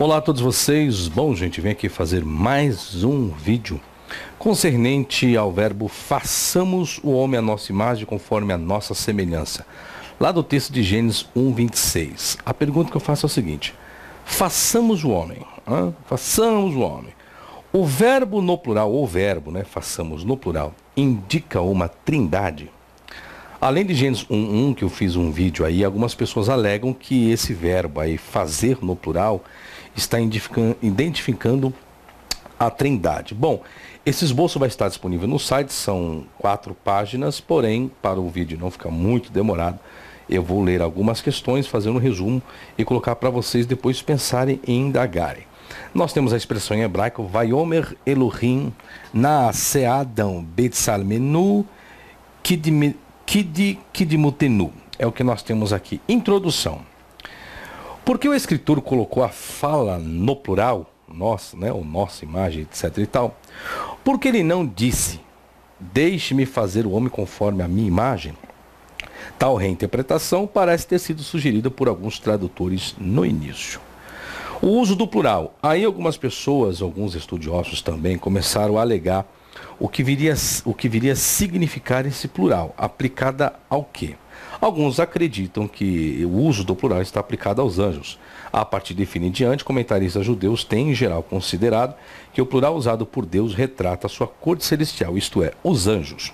Olá a todos vocês. Bom, gente, vim aqui fazer mais um vídeo concernente ao verbo façamos o homem à nossa imagem conforme a nossa semelhança. Lá do texto de Gênesis 1:26. A pergunta que eu faço é o seguinte: façamos o homem, hein? façamos o homem. O verbo no plural, ou verbo, né, façamos no plural, indica uma trindade. Além de Gênesis 1.1, que eu fiz um vídeo aí, algumas pessoas alegam que esse verbo aí, fazer no plural, está identificando a Trindade. Bom, esse esboço vai estar disponível no site, são quatro páginas, porém, para o vídeo não ficar muito demorado, eu vou ler algumas questões, fazer um resumo e colocar para vocês depois pensarem e indagarem. Nós temos a expressão em hebraico Vaiomer Elohim Naaseadam Betsalmenu Kidimutenu. É o que nós temos aqui. Introdução. Porque o escritor colocou a fala no plural, nós, né, o nossa imagem, etc e tal? Porque ele não disse, deixe-me fazer o homem conforme a minha imagem? Tal reinterpretação parece ter sido sugerida por alguns tradutores no início. O uso do plural. Aí algumas pessoas, alguns estudiosos também, começaram a alegar o que viria, o que viria significar esse plural, aplicada ao quê? Alguns acreditam que o uso do plural está aplicado aos anjos. A partir de fim em diante, comentaristas judeus têm em geral considerado que o plural usado por Deus retrata a sua cor celestial, isto é, os anjos.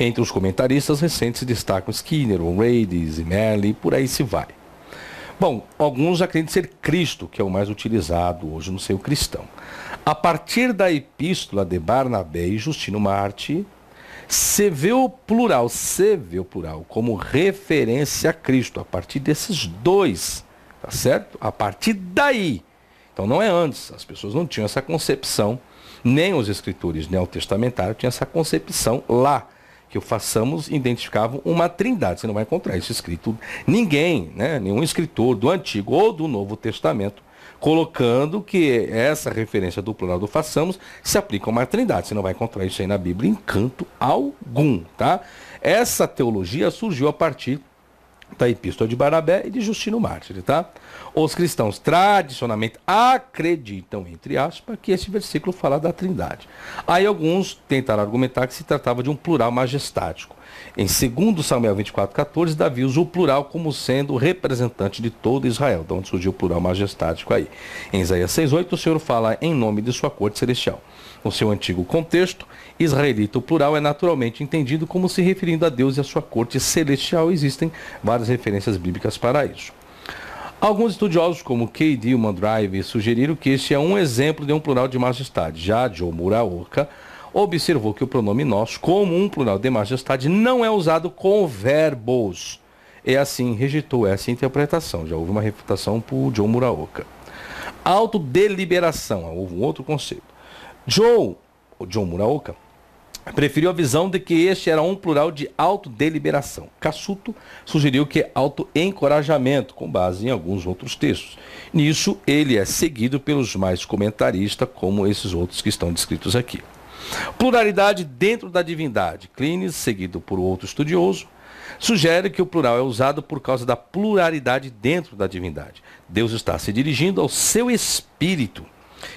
Entre os comentaristas recentes destacam Skinner, Rades, Merle e por aí se vai. Bom, alguns acreditam ser Cristo, que é o mais utilizado hoje no seu cristão. A partir da epístola de Barnabé e Justino Marte, se vê o plural, se vê o plural como referência a Cristo, a partir desses dois, tá certo? A partir daí. Então não é antes, as pessoas não tinham essa concepção, nem os escritores neotestamentários tinham essa concepção lá que o façamos identificavam uma trindade. Você não vai encontrar isso escrito. Ninguém, né, nenhum escritor do Antigo ou do Novo Testamento colocando que essa referência do plural do façamos se aplica uma maternidade. Você não vai encontrar isso aí na Bíblia em canto algum, tá? Essa teologia surgiu a partir Epístola de Barabé e de Justino Mártir, tá? Os cristãos tradicionalmente acreditam, entre aspas, que este versículo fala da Trindade. Aí alguns tentaram argumentar que se tratava de um plural majestático. Em 2 Samuel 24,14, Davi usa o plural como sendo representante de todo Israel, de onde surgiu o plural majestático aí. Em Isaías 6,8, o Senhor fala em nome de sua corte celestial. No seu antigo contexto, israelita, o plural, é naturalmente entendido como se referindo a Deus e a sua corte celestial. Existem várias referências bíblicas para isso. Alguns estudiosos, como K.D. Drive, sugeriram que este é um exemplo de um plural de majestade. Já Joe Muraoka observou que o pronome nós, como um plural de majestade, não é usado com verbos. e é assim, rejeitou essa interpretação. Já houve uma refutação por John Muraoka. Autodeliberação, houve um outro conceito. John, John Muraoka, preferiu a visão de que este era um plural de autodeliberação. Cassuto sugeriu que é autoencorajamento, com base em alguns outros textos. Nisso, ele é seguido pelos mais comentaristas, como esses outros que estão descritos aqui. Pluralidade dentro da divindade. Clines, seguido por outro estudioso, sugere que o plural é usado por causa da pluralidade dentro da divindade. Deus está se dirigindo ao seu espírito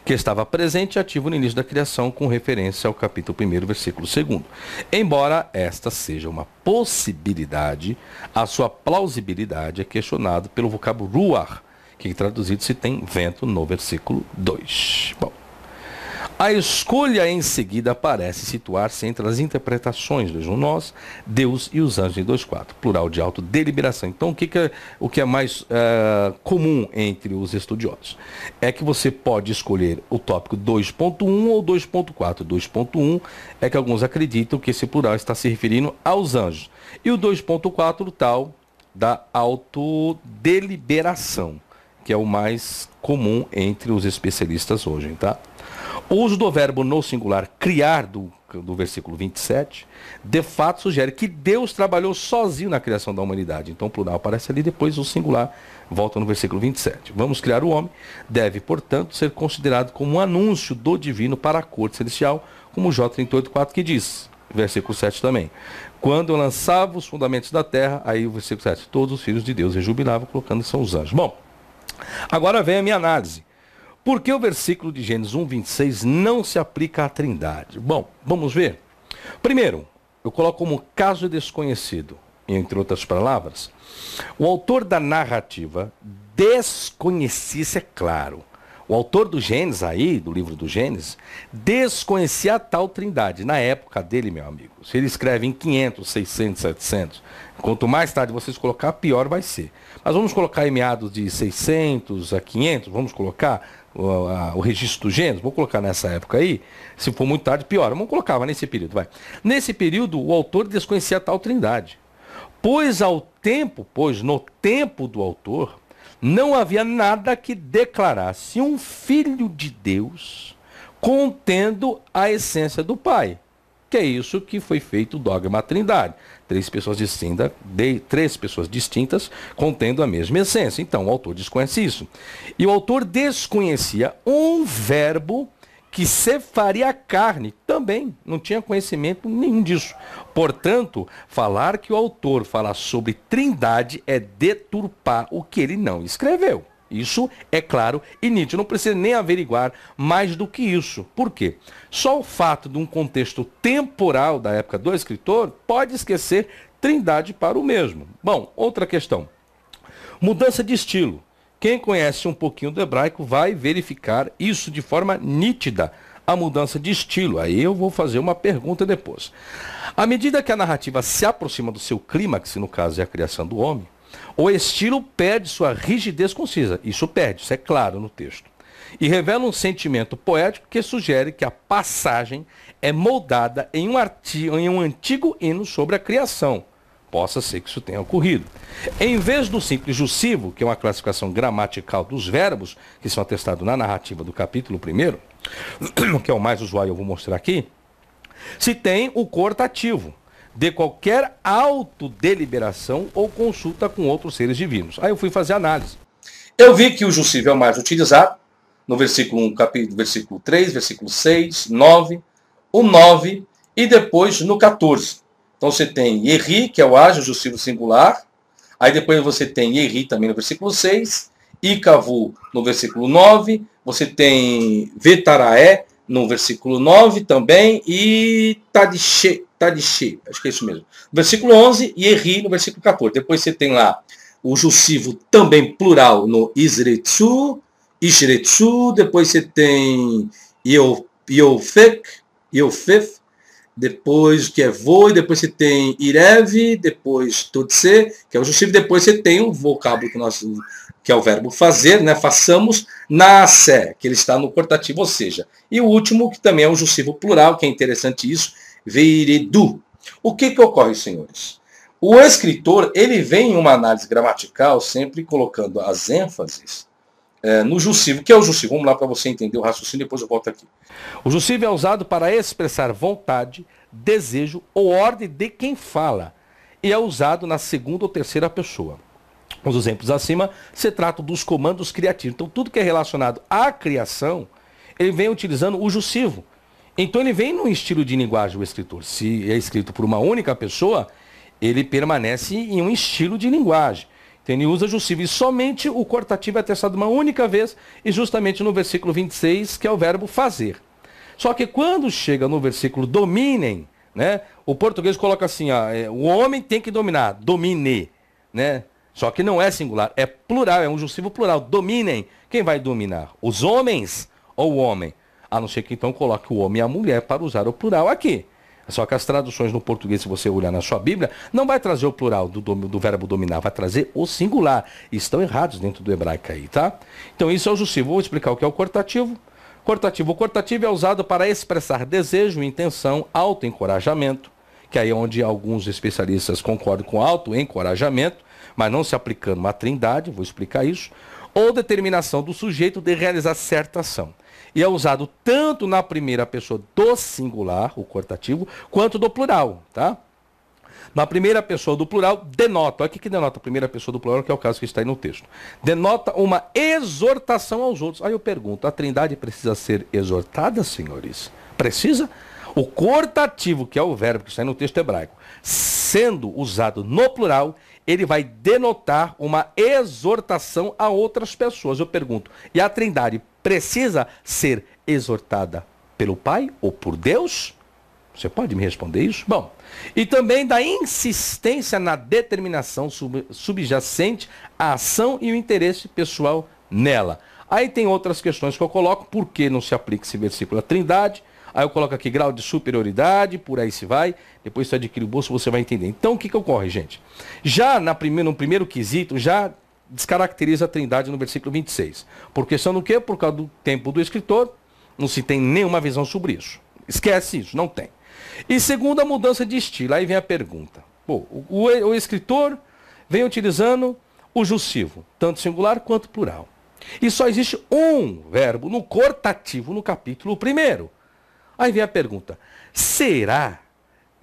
que estava presente e ativo no início da criação, com referência ao capítulo 1, versículo 2. Embora esta seja uma possibilidade, a sua plausibilidade é questionada pelo vocábulo ruar, que é traduzido se tem vento no versículo 2. Bom. A escolha em seguida parece situar-se entre as interpretações vejam um nós, Deus e os anjos em 2.4, plural de autodeliberação. Então, o que, que, é, o que é mais eh, comum entre os estudiosos? É que você pode escolher o tópico 2.1 ou 2.4. 2.1 é que alguns acreditam que esse plural está se referindo aos anjos. E o 2.4, tal da autodeliberação, que é o mais comum entre os especialistas hoje, tá? O uso do verbo no singular criar, do, do versículo 27, de fato sugere que Deus trabalhou sozinho na criação da humanidade. Então o plural aparece ali, depois o singular volta no versículo 27. Vamos criar o homem, deve, portanto, ser considerado como um anúncio do divino para a corte celestial, como J 38,4 que diz. Versículo 7 também. Quando eu lançava os fundamentos da terra, aí o versículo 7, todos os filhos de Deus rejubilavam, colocando se os anjos. Bom, agora vem a minha análise. Por que o versículo de Gênesis 1, 26 não se aplica à trindade? Bom, vamos ver. Primeiro, eu coloco como caso desconhecido, entre outras palavras, o autor da narrativa desconhecia, é claro. O autor do Gênesis aí, do livro do Gênesis, desconhecia a tal trindade. Na época dele, meu amigo, se ele escreve em 500, 600, 700, quanto mais tarde vocês colocar, pior vai ser. Mas vamos colocar em meados de 600 a 500, vamos colocar o, a, o registro do gênero, vou colocar nessa época aí, se for muito tarde, pior. Vamos colocar, vai nesse período, vai. Nesse período, o autor desconhecia a tal trindade. Pois ao tempo, pois no tempo do autor, não havia nada que declarasse um filho de Deus contendo a essência do Pai que é isso que foi feito o dogma Trindade. Três pessoas, distinta, de, três pessoas distintas contendo a mesma essência. Então, o autor desconhece isso. E o autor desconhecia um verbo que se faria carne também não tinha conhecimento nenhum disso. Portanto, falar que o autor fala sobre Trindade é deturpar o que ele não escreveu. Isso é claro e nítido. Não precisa nem averiguar mais do que isso. Por quê? Só o fato de um contexto temporal da época do escritor pode esquecer Trindade para o mesmo. Bom, outra questão. Mudança de estilo. Quem conhece um pouquinho do hebraico vai verificar isso de forma nítida a mudança de estilo. Aí eu vou fazer uma pergunta depois. À medida que a narrativa se aproxima do seu clímax, no caso é a criação do homem, o estilo perde sua rigidez concisa. Isso perde, isso é claro no texto. E revela um sentimento poético que sugere que a passagem é moldada em um, artigo, em um antigo hino sobre a criação. Possa ser que isso tenha ocorrido. Em vez do simples jussivo, que é uma classificação gramatical dos verbos, que são atestados na narrativa do capítulo 1, que é o mais usual, eu vou mostrar aqui, se tem o cortativo, de qualquer autodeliberação ou consulta com outros seres divinos. Aí eu fui fazer análise. Eu vi que o jussivo é o mais utilizado, no versículo 1, capítulo, versículo 3, versículo 6, 9, o 9 e depois no 14. Então você tem Erri, que é o ágil jussivo singular, aí depois você tem Erri também no versículo 6, Icavu no versículo 9, você tem Vetaraé no versículo 9 também e Tadiche, Tadishi, tá acho que é isso mesmo. Versículo 11 e Erri no versículo 14. Depois você tem lá o jussivo também plural no Isretsu, Ishretsu, depois você tem Iofek, Iofef, depois que é voi, depois você tem ireve, depois ser que é o jussivo depois você tem o vocábulo que nós que é o verbo fazer, né? Façamos na sé, que ele está no cortativo, ou seja, e o último que também é um jussivo plural, que é interessante isso, veredu. O que, que ocorre, senhores? O escritor, ele vem em uma análise gramatical sempre colocando as ênfases é, no jussivo. O que é o jussivo? Vamos lá para você entender o raciocínio, depois eu volto aqui. O jussivo é usado para expressar vontade, desejo ou ordem de quem fala e é usado na segunda ou terceira pessoa. Os exemplos acima se tratam dos comandos criativos. Então, tudo que é relacionado à criação, ele vem utilizando o jussivo. Então ele vem num estilo de linguagem, o escritor. Se é escrito por uma única pessoa, ele permanece em um estilo de linguagem. Então ele usa justivo. E somente o cortativo é testado uma única vez, e justamente no versículo 26, que é o verbo fazer. Só que quando chega no versículo dominem, né, o português coloca assim, ó, é, o homem tem que dominar, domine. Né? Só que não é singular, é plural, é um justivo plural. Dominem. Quem vai dominar? Os homens ou o homem? A não ser que então coloque o homem e a mulher para usar o plural aqui. Só que as traduções no português, se você olhar na sua Bíblia, não vai trazer o plural do, do, do verbo dominar, vai trazer o singular. Estão errados dentro do hebraico aí, tá? Então isso é o jussivo. Vou explicar o que é o cortativo. Cortativo. O cortativo é usado para expressar desejo, intenção, autoencorajamento, que aí é onde alguns especialistas concordam com autoencorajamento, mas não se aplicando uma trindade, vou explicar isso, ou determinação do sujeito de realizar certa ação. E é usado tanto na primeira pessoa do singular, o cortativo, quanto do plural, tá? Na primeira pessoa do plural, denota. Olha o que denota a primeira pessoa do plural, que é o caso que está aí no texto. Denota uma exortação aos outros. Aí eu pergunto: a trindade precisa ser exortada, senhores? Precisa? O cortativo, que é o verbo que está aí no texto hebraico, sendo usado no plural, ele vai denotar uma exortação a outras pessoas. Eu pergunto: e a trindade precisa ser exortada pelo Pai ou por Deus? Você pode me responder isso? Bom, e também da insistência na determinação subjacente à ação e o interesse pessoal nela. Aí tem outras questões que eu coloco, por que não se aplica esse versículo à trindade? Aí eu coloco aqui grau de superioridade, por aí se vai. Depois você adquire o bolso, você vai entender. Então o que, que ocorre, gente? Já na primeira, no primeiro quesito, já descaracteriza a trindade no versículo 26. Por questão do quê? Por causa do tempo do escritor, não se tem nenhuma visão sobre isso. Esquece isso, não tem. E segundo, a mudança de estilo. Aí vem a pergunta. Pô, o, o escritor vem utilizando o jussivo, tanto singular quanto plural. E só existe um verbo no cortativo no capítulo primeiro. Aí vem a pergunta: será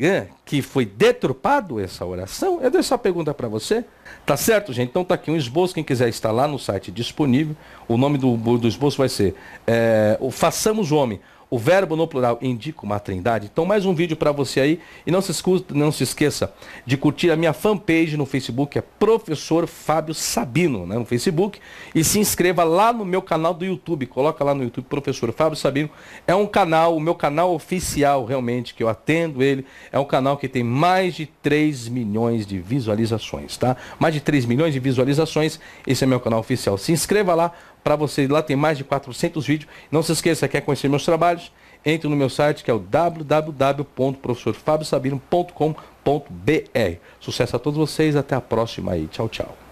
é, que foi deturpado essa oração? Eu dei essa pergunta para você. Tá certo, gente? Então tá aqui um esboço, quem quiser está lá no site disponível. O nome do, do esboço vai ser é, o Façamos o Homem, o verbo no plural indica uma trindade. Então, mais um vídeo para você aí. E não se, escuta, não se esqueça de curtir a minha fanpage no Facebook, é Professor Fábio Sabino, né, no Facebook. E se inscreva lá no meu canal do YouTube. Coloca lá no YouTube Professor Fábio Sabino. É um canal, o meu canal oficial, realmente, que eu atendo ele. É um canal que tem mais de 3 milhões de visualizações, tá? Mais de 3 milhões de visualizações. Esse é meu canal oficial. Se inscreva lá para você. Lá tem mais de 400 vídeos. Não se esqueça, quer conhecer meus trabalhos? Entre no meu site que é o www.professorfabiosabino.com.br. Sucesso a todos vocês, até a próxima aí. Tchau, tchau.